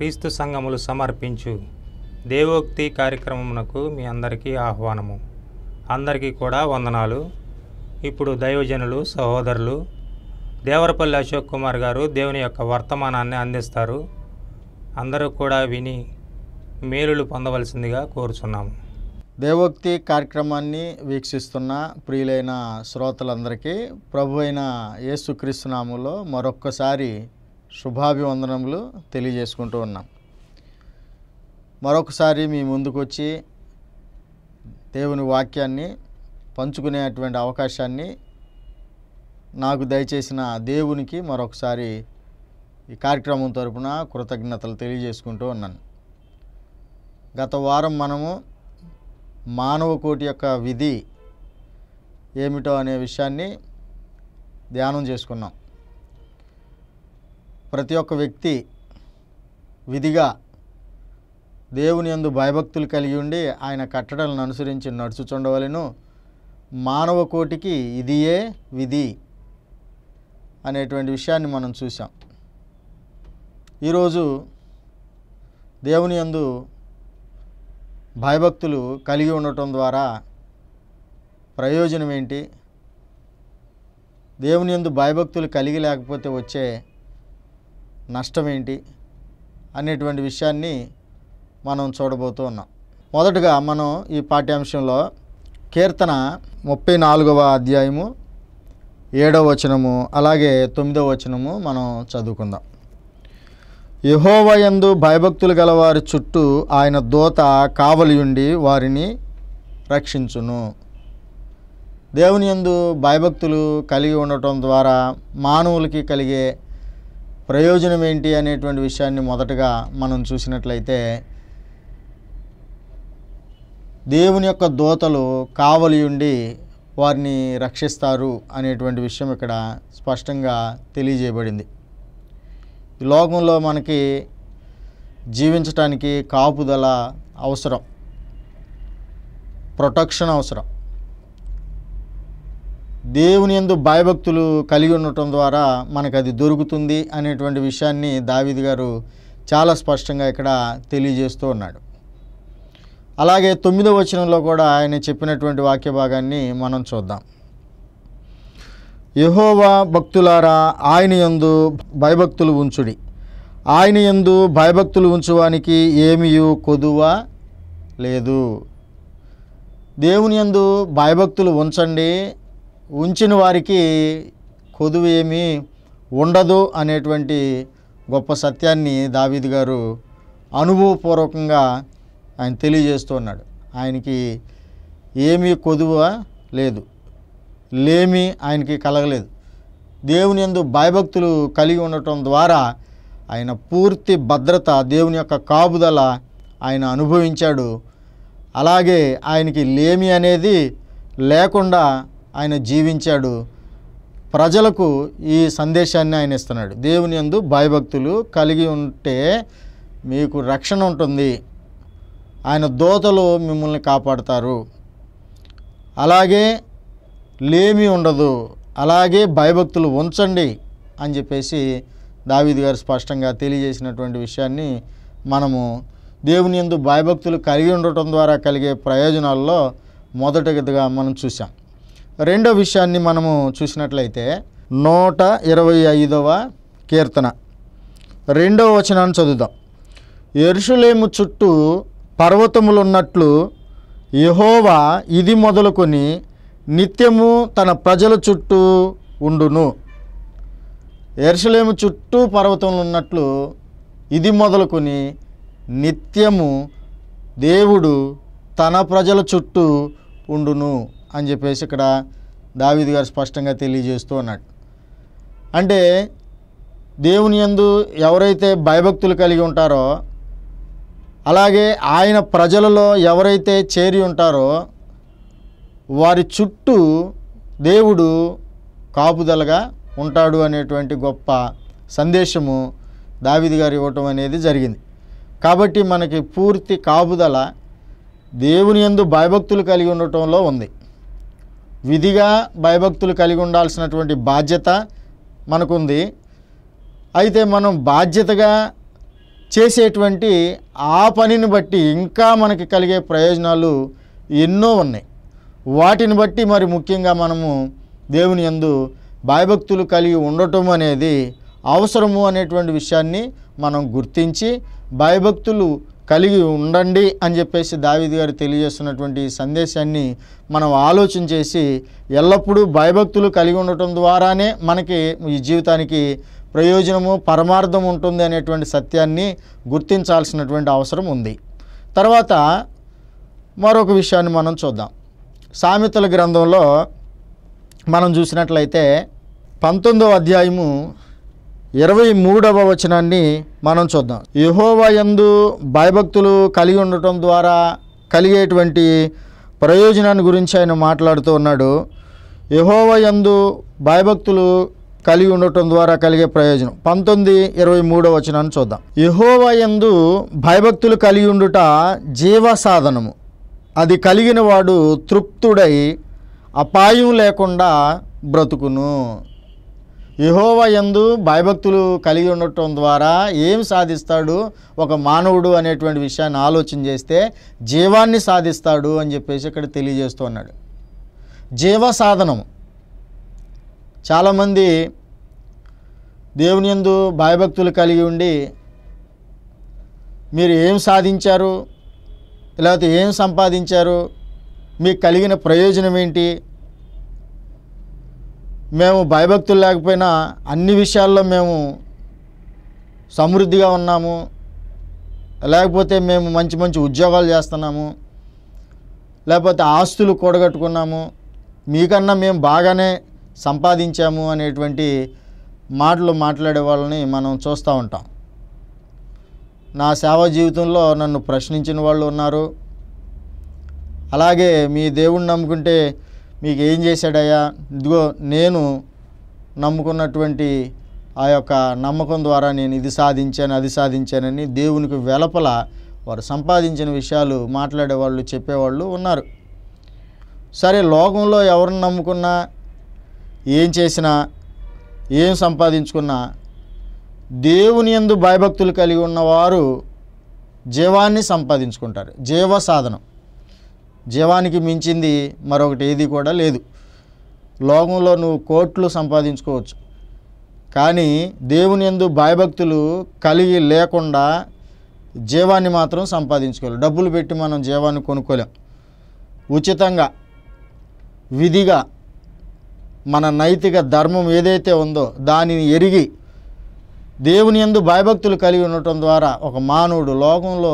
క్రీస్తు సంఘములు సమర్పించు దేవోక్తి కార్యక్రమమునకు మీ అందరికీ ఆహ్వానము అందరికీ కూడా వందనాలు ఇప్పుడు దైవజనులు సహోదరులు దేవరపల్లి అశోక్ కుమార్ గారు దేవుని యొక్క వర్తమానాన్ని అందిస్తారు అందరూ కూడా విని మేలులు పొందవలసిందిగా కోరుచున్నాము దేవోక్తి కార్యక్రమాన్ని వీక్షిస్తున్న ప్రియులైన శ్రోతలందరికీ ప్రభు అయిన యేసుక్రీస్తునాములో మరొక్కసారి శుభాభివందనములు తెలియజేసుకుంటూ ఉన్నాం మరొకసారి మీ ముందుకు వచ్చి దేవుని వాక్యాన్ని పంచుకునేటువంటి అవకాశాన్ని నాకు దయచేసిన దేవునికి మరొకసారి ఈ కార్యక్రమం తరపున కృతజ్ఞతలు తెలియజేసుకుంటూ ఉన్నాను గత వారం మనము మానవ కోటి యొక్క విధి ఏమిటో అనే విషయాన్ని ధ్యానం చేసుకున్నాం ప్రతి ఒక్క వ్యక్తి విధిగా దేవుని యందు భయభక్తులు కలిగి ఉండి ఆయన కట్టడలను అనుసరించి నడుచుచుండవలను మానవ కోటికి ఇదియే విధి అనేటువంటి విషయాన్ని మనం చూసాం ఈరోజు దేవుని యందు భయభక్తులు కలిగి ఉండటం ద్వారా ప్రయోజనం ఏంటి దేవుని యందు భయభక్తులు కలిగి లేకపోతే వచ్చే నష్టం ఏంటి అనేటువంటి విషయాన్ని మనం చూడబోతూ ఉన్నాం మొదటగా మనం ఈ పాఠ్యాంశంలో కీర్తన ముప్పై నాలుగవ అధ్యాయము ఏడవ వచనము అలాగే తొమ్మిదవ వచనము మనం చదువుకుందాం యహోవయందు భయభక్తులు గలవారి చుట్టూ ఆయన దోత కావలియుండి వారిని రక్షించును దేవుని ఎందు భయభక్తులు కలిగి ఉండటం ద్వారా మానవులకి కలిగే ప్రయోజనం ఏంటి అనేటువంటి విషయాన్ని మొదటగా మనం చూసినట్లయితే దేవుని యొక్క దోతలు కావలియుండి వారిని రక్షిస్తారు అనేటువంటి విషయం ఇక్కడ స్పష్టంగా తెలియజేయబడింది ఈ లోకంలో మనకి జీవించటానికి కాపుదల అవసరం ప్రొటెక్షన్ అవసరం దేవుని ఎందు భయభక్తులు కలిగి ఉండటం ద్వారా మనకు అది దొరుకుతుంది అనేటువంటి విషయాన్ని దావిది గారు చాలా స్పష్టంగా ఇక్కడ తెలియజేస్తూ ఉన్నాడు అలాగే తొమ్మిదవ వచనంలో కూడా ఆయన చెప్పినటువంటి వాక్య భాగాన్ని మనం చూద్దాం యహోవా భక్తులారా ఆయన ఎందు భయభక్తులు ఉంచుడి ఆయన ఎందు భయభక్తులు ఉంచువానికి ఏమియు కొదువ లేదు దేవుని ఎందు భయభక్తులు ఉంచండి ఉంచిన వారికి కొదువు ఏమీ ఉండదు అనేటువంటి గొప్ప సత్యాన్ని దావీద్ గారు అనుభవపూర్వకంగా ఆయన తెలియజేస్తున్నాడు ఆయనకి ఏమీ కొదువ లేదు లేమి ఆయనకి కలగలేదు దేవుని ఎందు భయభక్తులు కలిగి ఉండటం ద్వారా ఆయన పూర్తి భద్రత దేవుని యొక్క కాపుదల ఆయన అనుభవించాడు అలాగే ఆయనకి లేమి అనేది లేకుండా ఆయన జీవించాడు ప్రజలకు ఈ సందేశాన్ని ఆయన ఇస్తున్నాడు దేవుని యందు భయభక్తులు కలిగి ఉంటే మీకు రక్షణ ఉంటుంది ఆయన దోతలు మిమ్మల్ని కాపాడుతారు అలాగే లేమి ఉండదు అలాగే భయభక్తులు ఉంచండి అని చెప్పేసి దావీది గారు స్పష్టంగా తెలియజేసినటువంటి విషయాన్ని మనము దేవుని ఎందు భయభక్తులు కలిగి ఉండటం ద్వారా కలిగే ప్రయోజనాల్లో మొదటిగా మనం చూసాం రెండో విషయాన్ని మనము చూసినట్లయితే నూట ఇరవై ఐదవ కీర్తన రెండో వచనాన్ని చదువుదాం ఎరుషులేము చుట్టూ పర్వతములున్నట్లు యహోవా ఇది మొదలుకొని నిత్యము తన ప్రజల చుట్టూ ఉండును ఎరుషులేము చుట్టూ పర్వతములు ఉన్నట్లు ఇది మొదలుకొని నిత్యము దేవుడు తన ప్రజల చుట్టూ ఉండును అని చెప్పేసి ఇక్కడ దావీద్ గారు స్పష్టంగా తెలియజేస్తూ ఉన్నాడు అంటే దేవుని యందు ఎవరైతే భయభక్తులు కలిగి ఉంటారో అలాగే ఆయన ప్రజలలో ఎవరైతే చేరి ఉంటారో వారి చుట్టూ దేవుడు కాపుదలగా ఉంటాడు అనేటువంటి గొప్ప సందేశము దావిది గారు ఇవ్వటం అనేది జరిగింది కాబట్టి మనకి పూర్తి కాపుదల దేవుని ఎందు భయభక్తులు కలిగి ఉండటంలో ఉంది విధిగా భయభక్తులు కలిగి ఉండాల్సినటువంటి బాధ్యత మనకుంది అయితే మనం బాధ్యతగా చేసేటువంటి ఆ పనిని బట్టి ఇంకా మనకి కలిగే ప్రయోజనాలు ఎన్నో ఉన్నాయి వాటిని బట్టి మరి ముఖ్యంగా మనము దేవుని ఎందు భయభక్తులు కలిగి ఉండటం అనేది అవసరము అనేటువంటి విషయాన్ని మనం గుర్తించి భయభక్తులు కలిగి ఉండండి అని చెప్పేసి దావిది గారు తెలియజేస్తున్నటువంటి సందేశాన్ని మనం ఆలోచన చేసి ఎల్లప్పుడూ భయభక్తులు కలిగి ఉండటం ద్వారానే మనకి ఈ జీవితానికి ప్రయోజనము పరమార్థం ఉంటుంది అనేటువంటి సత్యాన్ని గుర్తించాల్సినటువంటి అవసరం ఉంది తర్వాత మరొక విషయాన్ని మనం చూద్దాం సామెతల గ్రంథంలో మనం చూసినట్లయితే పంతొమ్మిదవ అధ్యాయము ఇరవై మూడవ వచనాన్ని మనం చూద్దాం యహోవయందు భయభక్తులు కలిగి ఉండటం ద్వారా కలిగేటువంటి ప్రయోజనాన్ని గురించి ఆయన మాట్లాడుతూ ఉన్నాడు యహోవయందు భయభక్తులు కలిగి ఉండటం ద్వారా కలిగే ప్రయోజనం పంతొమ్మిది ఇరవై మూడవ వచనాన్ని చూద్దాం యహోవయందు భయభక్తులు కలిగి ఉండుట జీవ సాధనము అది కలిగిన వాడు తృప్తుడై అపాయం లేకుండా బ్రతుకును యహోవ ఎందు భయభక్తులు కలిగి ఉండటం ద్వారా ఏం సాధిస్తాడు ఒక మానవుడు అనేటువంటి విషయాన్ని ఆలోచన చేస్తే జీవాన్ని సాధిస్తాడు అని చెప్పేసి ఇక్కడ తెలియజేస్తూ ఉన్నాడు జీవ సాధనము చాలామంది దేవుని ఎందు భయభక్తులు కలిగి ఉండి మీరు ఏం సాధించారు లేకపోతే ఏం సంపాదించారు మీకు కలిగిన ప్రయోజనం ఏంటి మేము భయభక్తులు లేకపోయినా అన్ని విషయాల్లో మేము సమృద్ధిగా ఉన్నాము లేకపోతే మేము మంచి మంచి ఉద్యోగాలు చేస్తున్నాము లేకపోతే ఆస్తులు కూడగట్టుకున్నాము మీకన్నా మేము బాగానే సంపాదించాము అనేటువంటి మాటలు మాట్లాడే వాళ్ళని మనం చూస్తూ ఉంటాం నా సేవా జీవితంలో నన్ను ప్రశ్నించిన వాళ్ళు ఉన్నారు అలాగే మీ దేవుణ్ణి నమ్ముకుంటే మీకు ఏం చేశాడయ్యా ఇదిగో నేను నమ్ముకున్నటువంటి ఆ యొక్క నమ్మకం ద్వారా నేను ఇది సాధించాను అది సాధించానని దేవునికి వెలపల వారు సంపాదించిన విషయాలు మాట్లాడేవాళ్ళు చెప్పేవాళ్ళు ఉన్నారు సరే లోకంలో ఎవరిని నమ్ముకున్నా ఏం చేసినా ఏం సంపాదించుకున్నా దేవుని ఎందు భయభక్తులు కలిగి ఉన్నవారు జీవాన్ని సంపాదించుకుంటారు జీవ సాధనం జీవానికి మించింది మరొకటి ఏది కూడా లేదు లోకంలో నువ్వు కోట్లు సంపాదించుకోవచ్చు కానీ దేవుని ఎందు భయభక్తులు కలిగి లేకుండా జీవాన్ని మాత్రం సంపాదించుకోవాలి డబ్బులు పెట్టి మనం జీవాన్ని కొనుక్కోలేం ఉచితంగా విధిగా మన నైతిక ధర్మం ఏదైతే ఉందో దానిని ఎరిగి దేవుని ఎందు భయభక్తులు కలిగి ఉండటం ద్వారా ఒక మానవుడు లోకంలో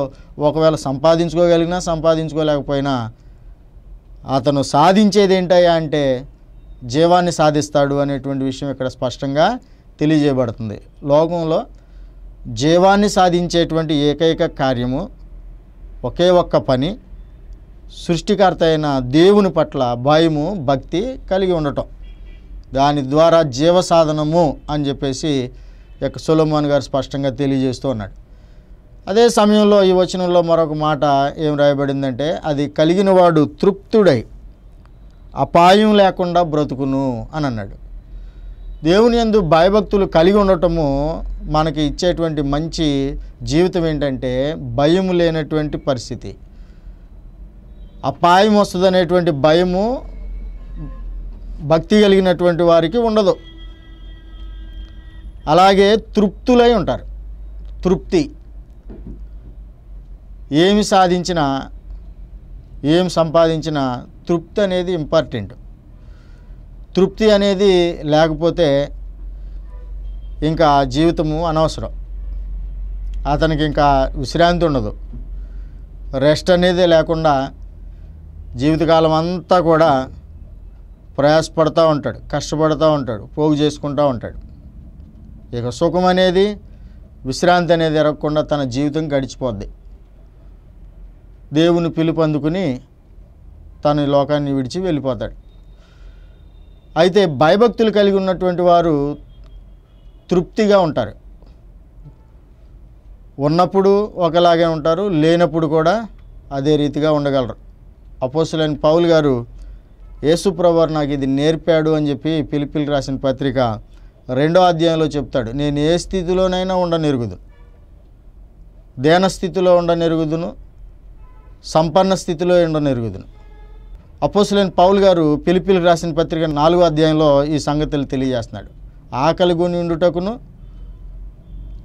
ఒకవేళ సంపాదించుకోగలిగినా సంపాదించుకోలేకపోయినా అతను సాధించేది ఏంటయ్యా అంటే జీవాన్ని సాధిస్తాడు అనేటువంటి విషయం ఇక్కడ స్పష్టంగా తెలియజేయబడుతుంది లోకంలో జీవాన్ని సాధించేటువంటి ఏకైక కార్యము ఒకే ఒక్క పని సృష్టికర్త అయిన దేవుని పట్ల భయము భక్తి కలిగి ఉండటం దాని ద్వారా జీవ సాధనము అని చెప్పేసి యొక్క సులమాన్ గారు స్పష్టంగా తెలియజేస్తూ ఉన్నాడు అదే సమయంలో ఈ వచనంలో మరొక మాట ఏం రాయబడిందంటే అది కలిగిన వాడు తృప్తుడై అపాయం లేకుండా బ్రతుకును అని అన్నాడు దేవుని ఎందు భయభక్తులు కలిగి ఉండటము మనకి ఇచ్చేటువంటి మంచి జీవితం ఏంటంటే భయం లేనటువంటి పరిస్థితి అపాయం వస్తుందనేటువంటి భయము భక్తి కలిగినటువంటి వారికి ఉండదు అలాగే తృప్తులై ఉంటారు తృప్తి ఏమి సాధించినా ఏం సంపాదించినా తృప్తి అనేది ఇంపార్టెంట్ తృప్తి అనేది లేకపోతే ఇంకా జీవితము అనవసరం అతనికి ఇంకా విశ్రాంతి ఉండదు రెస్ట్ అనేది లేకుండా జీవితకాలం అంతా కూడా ప్రయాసపడుతూ ఉంటాడు కష్టపడుతూ ఉంటాడు పోగు చేసుకుంటూ ఉంటాడు ఇక సుఖం అనేది విశ్రాంతి అనేది ఎరగకుండా తన జీవితం గడిచిపోద్ది దేవుని పిలుపు అందుకుని తన లోకాన్ని విడిచి వెళ్ళిపోతాడు అయితే భయభక్తులు కలిగి ఉన్నటువంటి వారు తృప్తిగా ఉంటారు ఉన్నప్పుడు ఒకలాగే ఉంటారు లేనప్పుడు కూడా అదే రీతిగా ఉండగలరు అపోసులైన పౌల్ గారు యేసుప్రవర్ నాకు ఇది నేర్పాడు అని చెప్పి పిలిపిలి రాసిన పత్రిక రెండో అధ్యాయంలో చెప్తాడు నేను ఏ స్థితిలోనైనా ఉండనిరుగుదు దేన స్థితిలో ఉండనిరుగుదును సంపన్న స్థితిలో ఉండనిరుగుదును అపోసులైన పౌల్ గారు పిలిపిలు రాసిన పత్రిక నాలుగో అధ్యాయంలో ఈ సంగతులు తెలియజేస్తున్నాడు ఆకలి గుని ఉండుటకును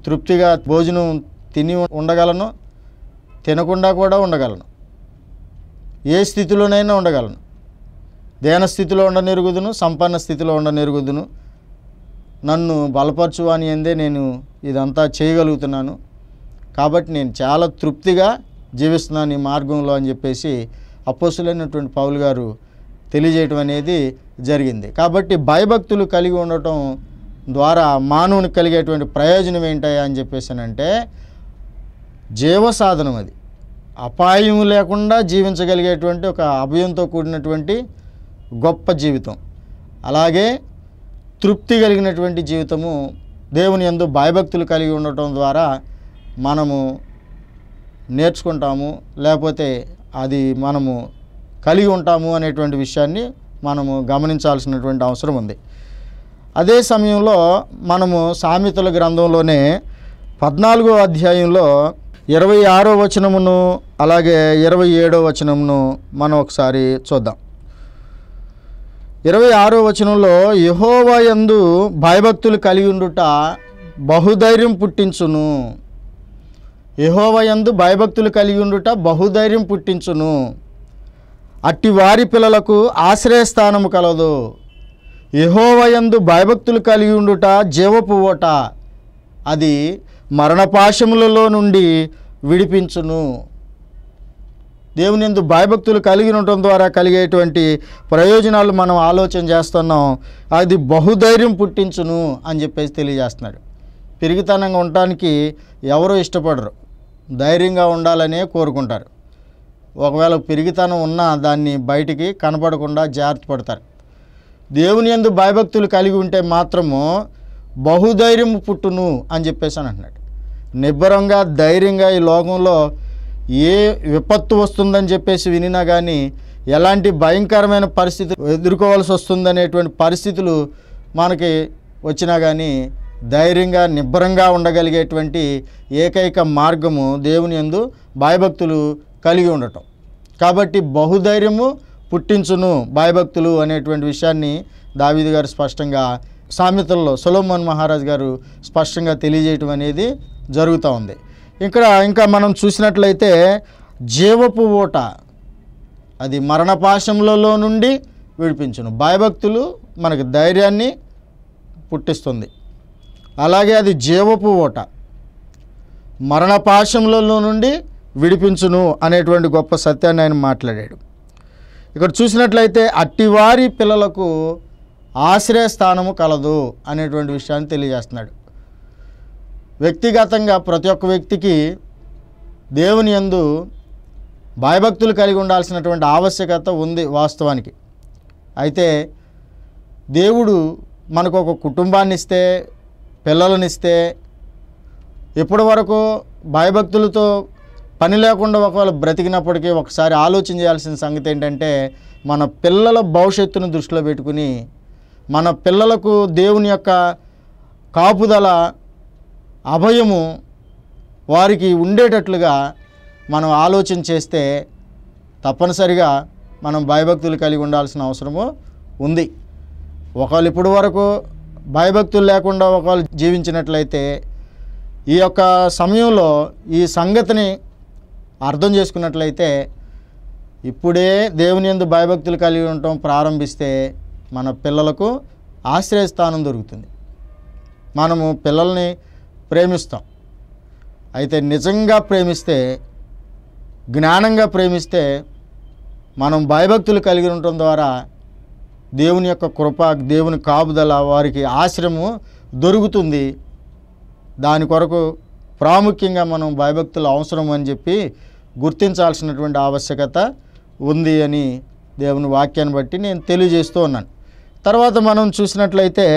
తృప్తిగా భోజనం తిని ఉండగలను తినకుండా కూడా ఉండగలను ఏ స్థితిలోనైనా ఉండగలను దేన స్థితిలో ఉండనిరుగుదును సంపన్న స్థితిలో ఉండనిరుగుదును నన్ను అని అందే నేను ఇదంతా చేయగలుగుతున్నాను కాబట్టి నేను చాలా తృప్తిగా జీవిస్తున్నాను ఈ మార్గంలో అని చెప్పేసి అపోసులైనటువంటి పౌలు గారు తెలియజేయటం అనేది జరిగింది కాబట్టి భయభక్తులు కలిగి ఉండటం ద్వారా మానవుని కలిగేటువంటి ప్రయోజనం ఏంటయ్యా అని చెప్పేసానంటే సాధనం అది అపాయం లేకుండా జీవించగలిగేటువంటి ఒక అభయంతో కూడినటువంటి గొప్ప జీవితం అలాగే తృప్తి కలిగినటువంటి జీవితము దేవుని ఎందు భయభక్తులు కలిగి ఉండటం ద్వారా మనము నేర్చుకుంటాము లేకపోతే అది మనము కలిగి ఉంటాము అనేటువంటి విషయాన్ని మనము గమనించాల్సినటువంటి అవసరం ఉంది అదే సమయంలో మనము సామెతల గ్రంథంలోనే పద్నాలుగో అధ్యాయంలో ఇరవై ఆరో వచనమును అలాగే ఇరవై ఏడో వచనమును మనం ఒకసారి చూద్దాం ఇరవై ఆరో వచనంలో యహోవయందు భయభక్తులు కలిగి ఉండుట బహుధైర్యం పుట్టించును యహోవయందు భయభక్తులు కలిగి ఉండుట బహుధైర్యం పుట్టించును అట్టి వారి పిల్లలకు ఆశ్రయస్థానము కలదు యహోవయందు భయభక్తులు కలిగి ఉండుట జీవపు అది మరణపాశములలో నుండి విడిపించును దేవుని ఎందు భయభక్తులు కలిగి ఉండటం ద్వారా కలిగేటువంటి ప్రయోజనాలు మనం ఆలోచన చేస్తున్నాం అది బహుధైర్యం పుట్టించును అని చెప్పేసి తెలియజేస్తున్నాడు పెరిగితనంగా ఉండటానికి ఎవరు ఇష్టపడరు ధైర్యంగా ఉండాలనే కోరుకుంటారు ఒకవేళ పెరిగితనం ఉన్నా దాన్ని బయటికి కనపడకుండా జాగ్రత్త పడతారు దేవుని ఎందు భయభక్తులు కలిగి ఉంటే మాత్రము బహుధైర్యం పుట్టును అని చెప్పేసి అని అంటున్నాడు నిబ్బరంగా ధైర్యంగా ఈ లోకంలో ఏ విపత్తు వస్తుందని చెప్పేసి వినినా కానీ ఎలాంటి భయంకరమైన పరిస్థితి ఎదుర్కోవాల్సి వస్తుందనేటువంటి పరిస్థితులు మనకి వచ్చినా కానీ ధైర్యంగా నిబ్బరంగా ఉండగలిగేటువంటి ఏకైక మార్గము దేవుని ఎందు భయభక్తులు కలిగి ఉండటం కాబట్టి బహుధైర్యము పుట్టించును భయభక్తులు అనేటువంటి విషయాన్ని దావీదు గారు స్పష్టంగా సామెతల్లో సులోమన్ మహారాజ్ గారు స్పష్టంగా తెలియజేయటం అనేది జరుగుతూ ఉంది ఇక్కడ ఇంకా మనం చూసినట్లయితే జీవపు ఓట అది మరణపాశములలో నుండి విడిపించును భయభక్తులు మనకు ధైర్యాన్ని పుట్టిస్తుంది అలాగే అది జీవపు ఓట మరణపాశములలో నుండి విడిపించును అనేటువంటి గొప్ప సత్యాన్ని ఆయన మాట్లాడాడు ఇక్కడ చూసినట్లయితే అట్టివారి పిల్లలకు ఆశ్రయ స్థానము కలదు అనేటువంటి విషయాన్ని తెలియజేస్తున్నాడు వ్యక్తిగతంగా ప్రతి ఒక్క వ్యక్తికి దేవుని ఎందు భయభక్తులు కలిగి ఉండాల్సినటువంటి ఆవశ్యకత ఉంది వాస్తవానికి అయితే దేవుడు మనకు ఒక కుటుంబాన్ని ఇస్తే పిల్లలనిస్తే ఇప్పటి వరకు భయభక్తులతో పని లేకుండా ఒకవేళ బ్రతికినప్పటికీ ఒకసారి ఆలోచన చేయాల్సిన సంగతి ఏంటంటే మన పిల్లల భవిష్యత్తును దృష్టిలో పెట్టుకుని మన పిల్లలకు దేవుని యొక్క కాపుదల అభయము వారికి ఉండేటట్లుగా మనం ఆలోచన చేస్తే తప్పనిసరిగా మనం భయభక్తులు కలిగి ఉండాల్సిన అవసరము ఉంది ఒకళ్ళు ఇప్పుడు వరకు భయభక్తులు లేకుండా ఒకవేళ జీవించినట్లయితే ఈ యొక్క సమయంలో ఈ సంగతిని అర్థం చేసుకున్నట్లయితే ఇప్పుడే దేవుని ఎందు భయభక్తులు కలిగి ఉండటం ప్రారంభిస్తే మన పిల్లలకు ఆశ్రయస్థానం దొరుకుతుంది మనము పిల్లల్ని ప్రేమిస్తాం అయితే నిజంగా ప్రేమిస్తే జ్ఞానంగా ప్రేమిస్తే మనం భయభక్తులు కలిగి ఉండటం ద్వారా దేవుని యొక్క కృప దేవుని కాపుదల వారికి ఆశ్రమం దొరుకుతుంది దాని కొరకు ప్రాముఖ్యంగా మనం భయభక్తులు అవసరం అని చెప్పి గుర్తించాల్సినటువంటి ఆవశ్యకత ఉంది అని దేవుని వాక్యాన్ని బట్టి నేను తెలియజేస్తూ ఉన్నాను తర్వాత మనం చూసినట్లయితే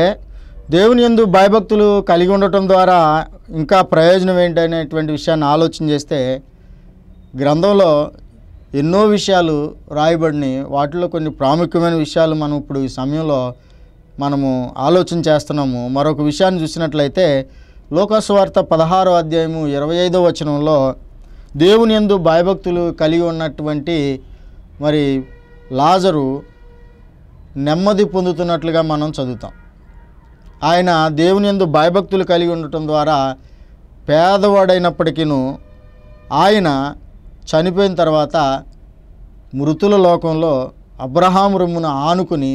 దేవుని ఎందు భయభక్తులు కలిగి ఉండటం ద్వారా ఇంకా ప్రయోజనం ఏంటనేటువంటి విషయాన్ని ఆలోచన చేస్తే గ్రంథంలో ఎన్నో విషయాలు రాయబడిని వాటిలో కొన్ని ప్రాముఖ్యమైన విషయాలు మనం ఇప్పుడు ఈ సమయంలో మనము ఆలోచన చేస్తున్నాము మరొక విషయాన్ని చూసినట్లయితే లోకస్వార్థ పదహారో అధ్యాయము ఇరవై ఐదో వచనంలో దేవుని ఎందు భయభక్తులు కలిగి ఉన్నటువంటి మరి లాజరు నెమ్మది పొందుతున్నట్లుగా మనం చదువుతాం ఆయన దేవుని ఎందు భయభక్తులు కలిగి ఉండటం ద్వారా పేదవాడైనప్పటికీ ఆయన చనిపోయిన తర్వాత మృతుల లోకంలో అబ్రహాం రొమ్మును ఆనుకుని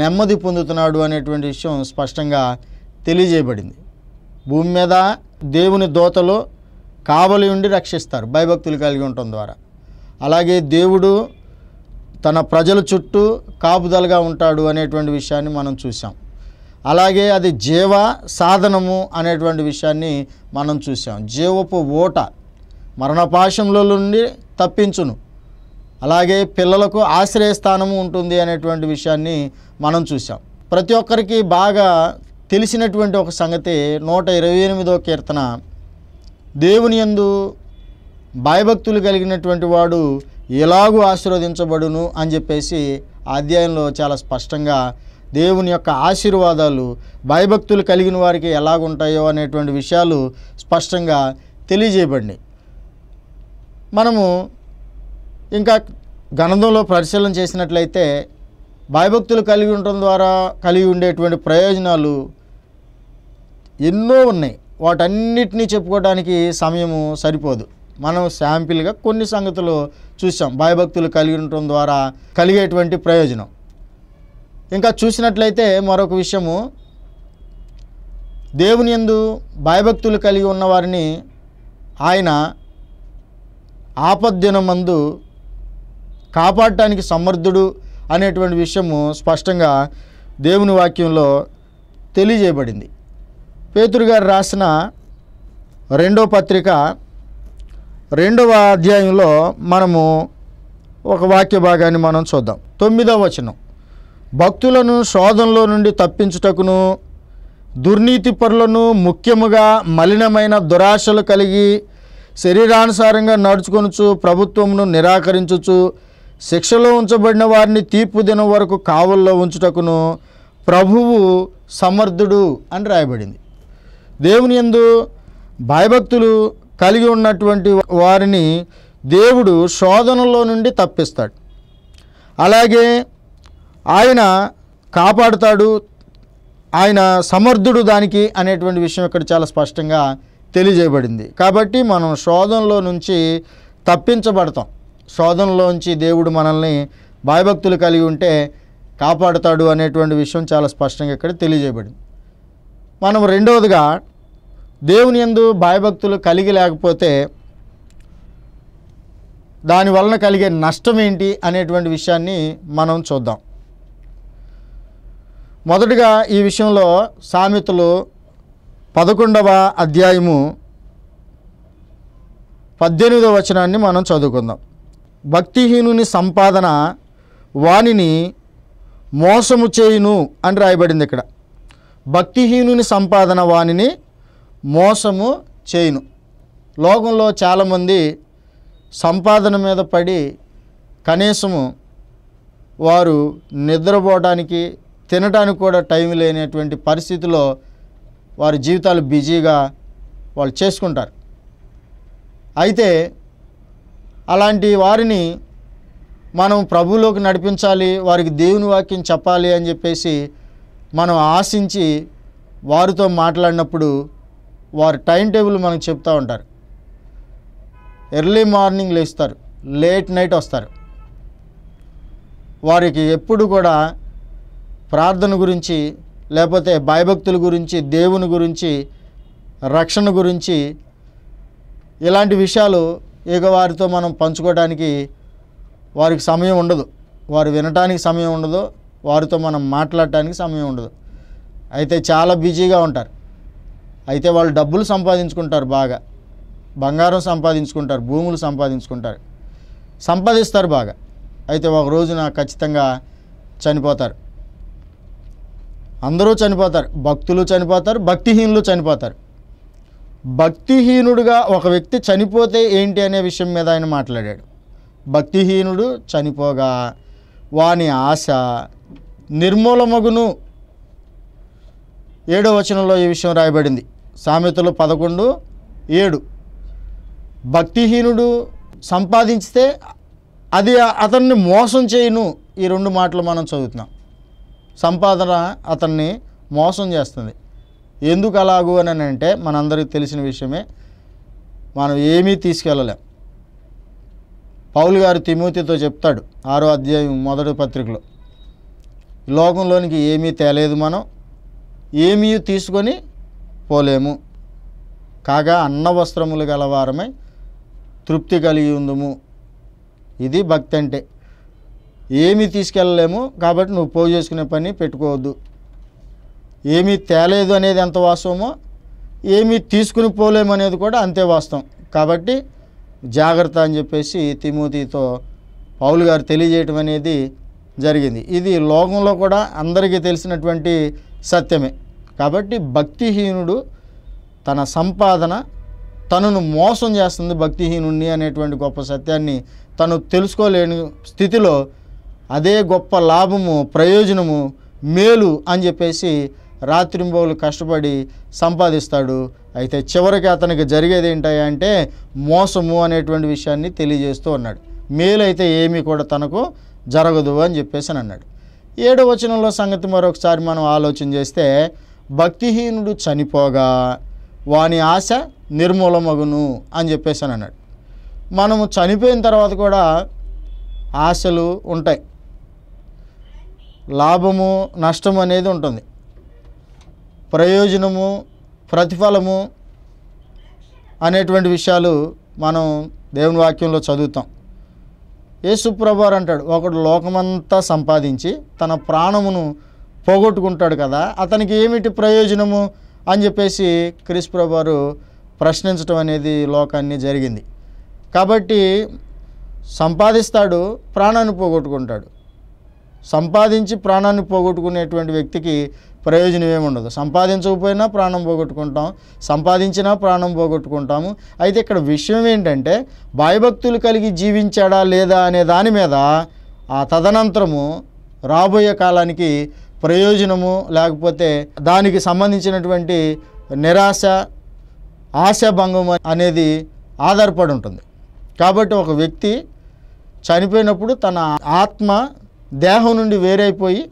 నెమ్మది పొందుతున్నాడు అనేటువంటి విషయం స్పష్టంగా తెలియజేయబడింది భూమి మీద దేవుని దోతలు కావలి ఉండి రక్షిస్తారు భయభక్తులు కలిగి ఉండటం ద్వారా అలాగే దేవుడు తన ప్రజల చుట్టూ కాపుదలగా ఉంటాడు అనేటువంటి విషయాన్ని మనం చూసాం అలాగే అది జీవ సాధనము అనేటువంటి విషయాన్ని మనం చూసాం జీవపు ఓట మరణపాశంలో నుండి తప్పించును అలాగే పిల్లలకు ఆశ్రయస్థానము ఉంటుంది అనేటువంటి విషయాన్ని మనం చూసాం ప్రతి ఒక్కరికి బాగా తెలిసినటువంటి ఒక సంగతి నూట ఇరవై ఎనిమిదో కీర్తన దేవుని ఎందు భయభక్తులు కలిగినటువంటి వాడు ఎలాగూ ఆశీర్వదించబడును అని చెప్పేసి అధ్యాయంలో చాలా స్పష్టంగా దేవుని యొక్క ఆశీర్వాదాలు భయభక్తులు కలిగిన వారికి ఎలాగుంటాయో అనేటువంటి విషయాలు స్పష్టంగా తెలియజేయబడినాయి మనము ఇంకా గణంలో పరిశీలన చేసినట్లయితే భయభక్తులు కలిగి ఉండటం ద్వారా కలిగి ఉండేటువంటి ప్రయోజనాలు ఎన్నో ఉన్నాయి వాటన్నిటినీ చెప్పుకోవడానికి సమయము సరిపోదు మనం శాంపిల్గా కొన్ని సంగతులు చూసాం భయభక్తులు కలిగి ఉండటం ద్వారా కలిగేటువంటి ప్రయోజనం ఇంకా చూసినట్లయితే మరొక విషయము దేవుని ఎందు భయభక్తులు కలిగి ఉన్నవారిని ఆయన మందు కాపాడటానికి సమర్థుడు అనేటువంటి విషయము స్పష్టంగా దేవుని వాక్యంలో తెలియజేయబడింది పేతురు గారు రాసిన రెండో పత్రిక రెండవ అధ్యాయంలో మనము ఒక వాక్య భాగాన్ని మనం చూద్దాం తొమ్మిదవ వచనం భక్తులను శోధంలో నుండి తప్పించుటకును దుర్నీతి పరులను ముఖ్యముగా మలినమైన దురాశలు కలిగి శరీరానుసారంగా నడుచుకొనుచు ప్రభుత్వమును నిరాకరించుచు శిక్షలో ఉంచబడిన వారిని తీర్పు దినం వరకు కావల్లో ఉంచుటకును ప్రభువు సమర్థుడు అని రాయబడింది దేవుని ఎందు భయభక్తులు కలిగి ఉన్నటువంటి వారిని దేవుడు శోధనలో నుండి తప్పిస్తాడు అలాగే ఆయన కాపాడుతాడు ఆయన సమర్థుడు దానికి అనేటువంటి విషయం ఇక్కడ చాలా స్పష్టంగా తెలియజేయబడింది కాబట్టి మనం శోధంలో నుంచి తప్పించబడతాం నుంచి దేవుడు మనల్ని భయభక్తులు కలిగి ఉంటే కాపాడుతాడు అనేటువంటి విషయం చాలా స్పష్టంగా ఇక్కడ తెలియజేయబడింది మనం రెండవదిగా దేవుని ఎందు భయభక్తులు కలిగి లేకపోతే దాని వలన కలిగే నష్టం ఏంటి అనేటువంటి విషయాన్ని మనం చూద్దాం మొదటిగా ఈ విషయంలో సామెతలు పదకొండవ అధ్యాయము పద్దెనిమిదవ వచనాన్ని మనం చదువుకుందాం భక్తిహీనుని సంపాదన వాణిని మోసము చేయును అని రాయబడింది ఇక్కడ భక్తిహీనుని సంపాదన వాణిని మోసము చేయును లోకంలో చాలామంది సంపాదన మీద పడి కనీసము వారు నిద్రపోవడానికి తినడానికి కూడా టైం లేనటువంటి పరిస్థితిలో వారి జీవితాలు బిజీగా వాళ్ళు చేసుకుంటారు అయితే అలాంటి వారిని మనం ప్రభువులోకి నడిపించాలి వారికి దేవుని వాక్యం చెప్పాలి అని చెప్పేసి మనం ఆశించి వారితో మాట్లాడినప్పుడు వారు టైం టేబుల్ మనకు చెప్తూ ఉంటారు ఎర్లీ మార్నింగ్ లేస్తారు లేట్ నైట్ వస్తారు వారికి ఎప్పుడు కూడా ప్రార్థన గురించి లేకపోతే భయభక్తుల గురించి దేవుని గురించి రక్షణ గురించి ఇలాంటి విషయాలు ఇక వారితో మనం పంచుకోవడానికి వారికి సమయం ఉండదు వారు వినటానికి సమయం ఉండదు వారితో మనం మాట్లాడటానికి సమయం ఉండదు అయితే చాలా బిజీగా ఉంటారు అయితే వాళ్ళు డబ్బులు సంపాదించుకుంటారు బాగా బంగారం సంపాదించుకుంటారు భూములు సంపాదించుకుంటారు సంపాదిస్తారు బాగా అయితే ఒక రోజున ఖచ్చితంగా చనిపోతారు అందరూ చనిపోతారు భక్తులు చనిపోతారు భక్తిహీనులు చనిపోతారు భక్తిహీనుడుగా ఒక వ్యక్తి చనిపోతే ఏంటి అనే విషయం మీద ఆయన మాట్లాడాడు భక్తిహీనుడు చనిపోగా వాని ఆశ నిర్మూలమగును ఏడో వచనంలో ఈ విషయం రాయబడింది సామెతలు పదకొండు ఏడు భక్తిహీనుడు సంపాదించితే అది అతన్ని మోసం చేయను ఈ రెండు మాటలు మనం చదువుతున్నాం సంపాదన అతన్ని మోసం చేస్తుంది ఎందుకు అలాగు అని అంటే మనందరికి తెలిసిన విషయమే మనం ఏమీ తీసుకెళ్ళలేం పౌలు గారు తిమూతితో చెప్తాడు ఆరో అధ్యాయం మొదటి పత్రికలో లోకంలోనికి ఏమీ తేలేదు మనం ఏమీ తీసుకొని పోలేము కాగా అన్న వస్త్రములు గలవారమై తృప్తి కలిగి ఉందము ఇది భక్తి అంటే ఏమీ తీసుకెళ్ళలేము కాబట్టి నువ్వు పోగు చేసుకునే పని పెట్టుకోవద్దు ఏమీ తేలేదు అనేది ఎంత వాస్తవమో ఏమీ తీసుకుని పోలేము అనేది కూడా అంతే వాస్తవం కాబట్టి జాగ్రత్త అని చెప్పేసి తిమోతితో పౌలు గారు తెలియజేయటం అనేది జరిగింది ఇది లోకంలో కూడా అందరికీ తెలిసినటువంటి సత్యమే కాబట్టి భక్తిహీనుడు తన సంపాదన తనను మోసం చేస్తుంది భక్తిహీనుణ్ణి అనేటువంటి గొప్ప సత్యాన్ని తను తెలుసుకోలేని స్థితిలో అదే గొప్ప లాభము ప్రయోజనము మేలు అని చెప్పేసి రాత్రింబోలు కష్టపడి సంపాదిస్తాడు అయితే చివరికి అతనికి జరిగేది ఏంటంటే మోసము అనేటువంటి విషయాన్ని తెలియజేస్తూ ఉన్నాడు మేలు అయితే ఏమీ కూడా తనకు జరగదు అని చెప్పేసి అన్నాడు ఏడో వచనంలో సంగతి మరొకసారి మనం ఆలోచన చేస్తే భక్తిహీనుడు చనిపోగా వాని ఆశ నిర్మూలమగును అని చెప్పేసి అన్నాడు మనము చనిపోయిన తర్వాత కూడా ఆశలు ఉంటాయి లాభము నష్టం అనేది ఉంటుంది ప్రయోజనము ప్రతిఫలము అనేటువంటి విషయాలు మనం దేవుని వాక్యంలో చదువుతాం యేసుప్రభారు అంటాడు ఒకడు లోకమంతా సంపాదించి తన ప్రాణమును పోగొట్టుకుంటాడు కదా అతనికి ఏమిటి ప్రయోజనము అని చెప్పేసి క్రిస్ ప్రభారు ప్రశ్నించడం అనేది లోకాన్ని జరిగింది కాబట్టి సంపాదిస్తాడు ప్రాణాన్ని పోగొట్టుకుంటాడు సంపాదించి ప్రాణాన్ని పోగొట్టుకునేటువంటి వ్యక్తికి ప్రయోజనం ఏముండదు సంపాదించకపోయినా ప్రాణం పోగొట్టుకుంటాం సంపాదించినా ప్రాణం పోగొట్టుకుంటాము అయితే ఇక్కడ విషయం ఏంటంటే భాయభక్తులు కలిగి జీవించాడా లేదా అనే దాని మీద ఆ తదనంతరము రాబోయే కాలానికి ప్రయోజనము లేకపోతే దానికి సంబంధించినటువంటి నిరాశ ఆశాభంగం అనేది ఆధారపడి ఉంటుంది కాబట్టి ఒక వ్యక్తి చనిపోయినప్పుడు తన ఆత్మ దేహం నుండి వేరైపోయి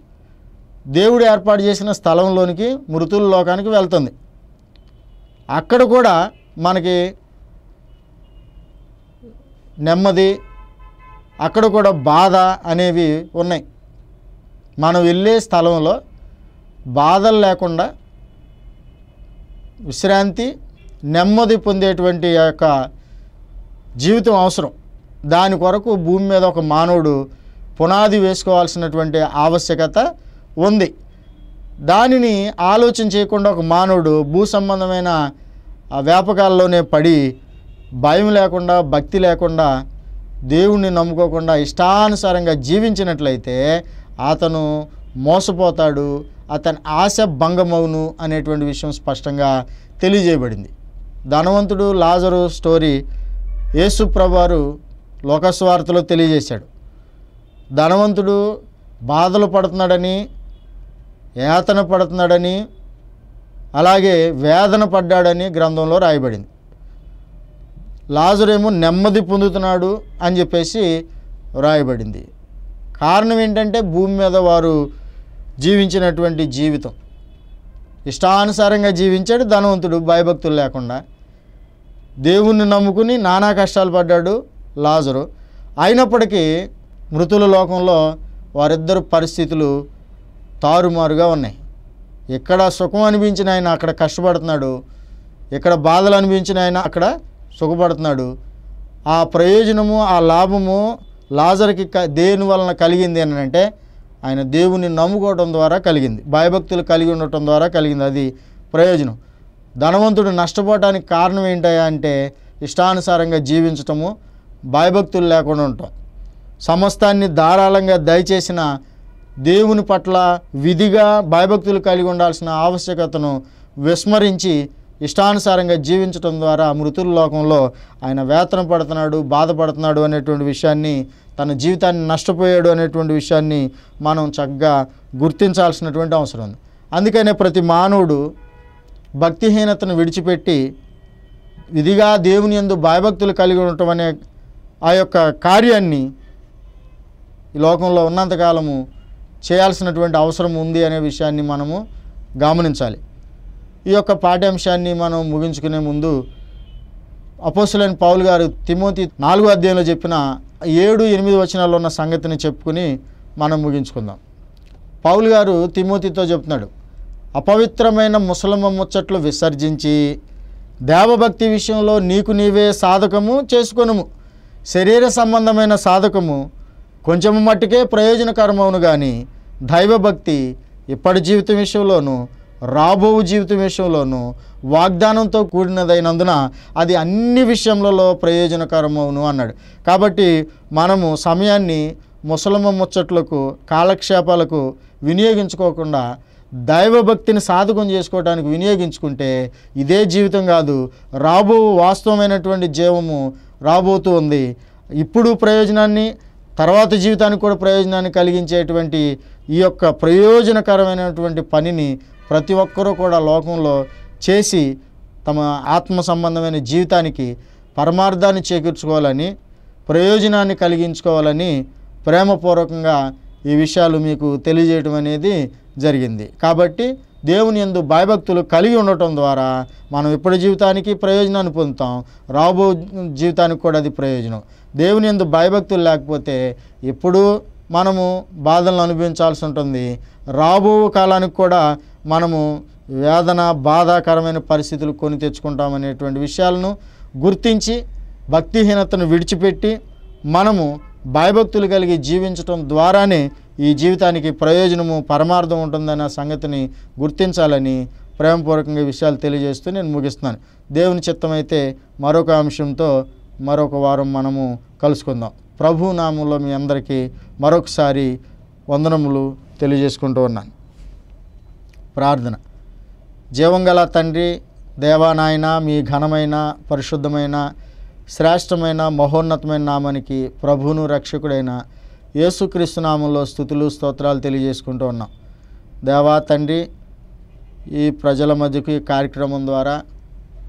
దేవుడు ఏర్పాటు చేసిన స్థలంలోనికి మృతుల లోకానికి వెళ్తుంది అక్కడ కూడా మనకి నెమ్మది అక్కడ కూడా బాధ అనేవి ఉన్నాయి మనం వెళ్ళే స్థలంలో బాధలు లేకుండా విశ్రాంతి నెమ్మది పొందేటువంటి యొక్క జీవితం అవసరం దాని కొరకు భూమి మీద ఒక మానవుడు పునాది వేసుకోవాల్సినటువంటి ఆవశ్యకత ఉంది దానిని ఆలోచన చేయకుండా ఒక మానవుడు భూ సంబంధమైన వ్యాపకాల్లోనే పడి భయం లేకుండా భక్తి లేకుండా దేవుణ్ణి నమ్ముకోకుండా ఇష్టానుసారంగా జీవించినట్లయితే అతను మోసపోతాడు అతని ఆశ భంగమవును అనేటువంటి విషయం స్పష్టంగా తెలియజేయబడింది ధనవంతుడు లాజరు స్టోరీ యేసు ప్రభువారు లోకస్వార్తలో తెలియజేశాడు ధనవంతుడు బాధలు పడుతున్నాడని యాతన పడుతున్నాడని అలాగే వేదన పడ్డాడని గ్రంథంలో రాయబడింది లాజరేమో నెమ్మది పొందుతున్నాడు అని చెప్పేసి వ్రాయబడింది కారణం ఏంటంటే భూమి మీద వారు జీవించినటువంటి జీవితం ఇష్టానుసారంగా జీవించాడు ధనవంతుడు భయభక్తులు లేకుండా దేవుణ్ణి నమ్ముకుని నానా కష్టాలు పడ్డాడు లాజరు అయినప్పటికీ మృతుల లోకంలో వారిద్దరు పరిస్థితులు తారుమారుగా ఉన్నాయి ఇక్కడ సుఖం అనిపించిన ఆయన అక్కడ కష్టపడుతున్నాడు ఇక్కడ బాధలు అనిపించిన ఆయన అక్కడ సుఖపడుతున్నాడు ఆ ప్రయోజనము ఆ లాభము లాజర్కి దేని వలన కలిగింది అని అంటే ఆయన దేవుని నమ్ముకోవడం ద్వారా కలిగింది భయభక్తులు కలిగి ఉండటం ద్వారా కలిగింది అది ప్రయోజనం ధనవంతుడు నష్టపోవటానికి కారణం ఏంటంటే ఇష్టానుసారంగా జీవించటము భయభక్తులు లేకుండా ఉండటం సమస్తాన్ని ధారాళంగా దయచేసిన దేవుని పట్ల విధిగా భయభక్తులు కలిగి ఉండాల్సిన ఆవశ్యకతను విస్మరించి ఇష్టానుసారంగా జీవించడం ద్వారా మృతుల లోకంలో ఆయన వేతన పడుతున్నాడు బాధపడుతున్నాడు అనేటువంటి విషయాన్ని తన జీవితాన్ని నష్టపోయాడు అనేటువంటి విషయాన్ని మనం చక్కగా గుర్తించాల్సినటువంటి అవసరం ఉంది అందుకనే ప్రతి మానవుడు భక్తిహీనతను విడిచిపెట్టి విధిగా దేవుని ఎందు భయభక్తులు కలిగి ఉండటం అనే ఆ యొక్క కార్యాన్ని ఈ లోకంలో ఉన్నంతకాలము చేయాల్సినటువంటి అవసరం ఉంది అనే విషయాన్ని మనము గమనించాలి ఈ యొక్క పాఠ్యాంశాన్ని మనం ముగించుకునే ముందు అపోసులైన పావులు గారు తిమోతి నాలుగో అధ్యాయంలో చెప్పిన ఏడు ఎనిమిది వచనాల్లో ఉన్న సంగతిని చెప్పుకుని మనం ముగించుకుందాం పావులు గారు తిమోతితో చెప్తున్నాడు అపవిత్రమైన ముసలమ్మ ముచ్చట్లు విసర్జించి దేవభక్తి విషయంలో నీకు నీవే సాధకము చేసుకొనుము శరీర సంబంధమైన సాధకము కొంచెం మట్టుకే ప్రయోజనకరమవును కానీ దైవభక్తి ఇప్పటి జీవితం విషయంలోనూ రాబో జీవితం విషయంలోనూ వాగ్దానంతో కూడినదైనందున అది అన్ని విషయములలో ప్రయోజనకరమవును అన్నాడు కాబట్టి మనము సమయాన్ని ముసలమ్మ ముచ్చట్లకు కాలక్షేపాలకు వినియోగించుకోకుండా దైవభక్తిని సాధకం చేసుకోవడానికి వినియోగించుకుంటే ఇదే జీవితం కాదు రాబో వాస్తవమైనటువంటి జీవము రాబోతూ ఉంది ఇప్పుడు ప్రయోజనాన్ని తర్వాత జీవితానికి కూడా ప్రయోజనాన్ని కలిగించేటువంటి ఈ యొక్క ప్రయోజనకరమైనటువంటి పనిని ప్రతి ఒక్కరూ కూడా లోకంలో చేసి తమ ఆత్మ సంబంధమైన జీవితానికి పరమార్థాన్ని చేకూర్చుకోవాలని ప్రయోజనాన్ని కలిగించుకోవాలని ప్రేమపూర్వకంగా ఈ విషయాలు మీకు తెలియజేయటం అనేది జరిగింది కాబట్టి దేవుని ఎందు భయభక్తులు కలిగి ఉండటం ద్వారా మనం ఇప్పటి జీవితానికి ప్రయోజనాన్ని పొందుతాం రాబో జీవితానికి కూడా అది ప్రయోజనం దేవుని ఎందు భయభక్తులు లేకపోతే ఎప్పుడూ మనము బాధలను అనుభవించాల్సి ఉంటుంది రాబో కాలానికి కూడా మనము వేదన బాధాకరమైన పరిస్థితులు కొని తెచ్చుకుంటామనేటువంటి విషయాలను గుర్తించి భక్తిహీనతను విడిచిపెట్టి మనము భయభక్తులు కలిగి జీవించటం ద్వారానే ఈ జీవితానికి ప్రయోజనము పరమార్థం ఉంటుందన్న సంగతిని గుర్తించాలని ప్రేమపూర్వకంగా విషయాలు తెలియజేస్తూ నేను ముగిస్తున్నాను దేవుని చిత్తమైతే మరొక అంశంతో మరొక వారం మనము కలుసుకుందాం ప్రభు నామంలో మీ అందరికీ మరొకసారి వందనములు తెలియజేసుకుంటూ ఉన్నాను ప్రార్థన జీవంగల తండ్రి దేవానాయన మీ ఘనమైన పరిశుద్ధమైన శ్రేష్టమైన మహోన్నతమైన నామానికి ప్రభును రక్షకుడైన యేసుక్రీస్తునామంలో స్థుతులు స్తోత్రాలు తెలియజేసుకుంటూ ఉన్నాం దేవా తండ్రి ఈ ప్రజల మధ్యకు ఈ కార్యక్రమం ద్వారా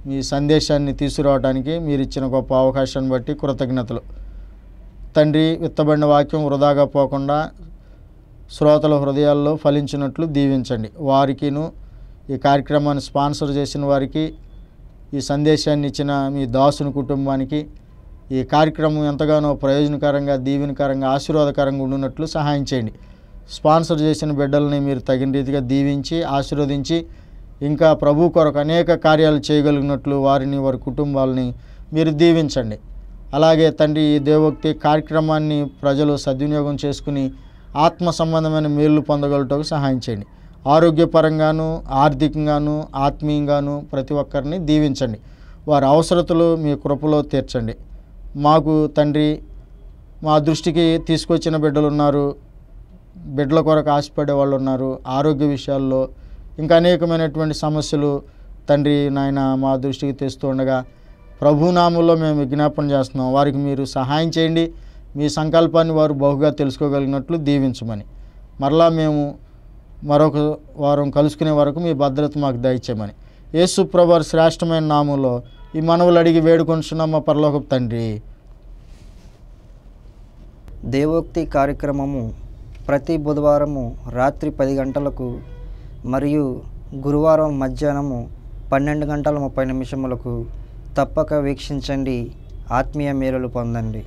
మీ సందేశాన్ని తీసుకురావడానికి మీరు ఇచ్చిన గొప్ప అవకాశాన్ని బట్టి కృతజ్ఞతలు తండ్రి విత్తబడిన వాక్యం వృధాగా పోకుండా శ్రోతల హృదయాల్లో ఫలించినట్లు దీవించండి వారికిను ఈ కార్యక్రమాన్ని స్పాన్సర్ చేసిన వారికి ఈ సందేశాన్ని ఇచ్చిన మీ దాసుని కుటుంబానికి ఈ కార్యక్రమం ఎంతగానో ప్రయోజనకరంగా దీవెనకరంగా ఆశీర్వాదకరంగా ఉండున్నట్లు సహాయం చేయండి స్పాన్సర్ చేసిన బిడ్డల్ని మీరు తగిన రీతిగా దీవించి ఆశీర్వదించి ఇంకా ప్రభు కొరకు అనేక కార్యాలు చేయగలిగినట్లు వారిని వారి కుటుంబాలని మీరు దీవించండి అలాగే తండ్రి ఈ దేవోక్తి కార్యక్రమాన్ని ప్రజలు సద్వినియోగం చేసుకుని ఆత్మ సంబంధమైన మేలు పొందగలటకు సహాయం చేయండి ఆరోగ్యపరంగాను ఆర్థికంగాను ఆత్మీయంగాను ప్రతి ఒక్కరిని దీవించండి వారి అవసరతలు మీ కృపలో తీర్చండి మాకు తండ్రి మా దృష్టికి తీసుకొచ్చిన బిడ్డలు ఉన్నారు బిడ్డల కొరకు ఆశపడే వాళ్ళు ఉన్నారు ఆరోగ్య విషయాల్లో ఇంకా అనేకమైనటువంటి సమస్యలు తండ్రి నాయన మా దృష్టికి తెస్తుండగా ప్రభునామంలో మేము విజ్ఞాపన చేస్తున్నాం వారికి మీరు సహాయం చేయండి మీ సంకల్పాన్ని వారు బహుగా తెలుసుకోగలిగినట్లు దీవించమని మరలా మేము మరొక వారం కలుసుకునే వరకు మీ భద్రత మాకు దయచేయమని యేసు ప్రభు శ్రేష్టమైన నామంలో ఈ మనవులు అడిగి మా పరలోక తండ్రి దేవోక్తి కార్యక్రమము ప్రతి బుధవారము రాత్రి పది గంటలకు మరియు గురువారం మధ్యాహ్నము పన్నెండు గంటల ముప్పై నిమిషములకు తప్పక వీక్షించండి ఆత్మీయ మేలులు పొందండి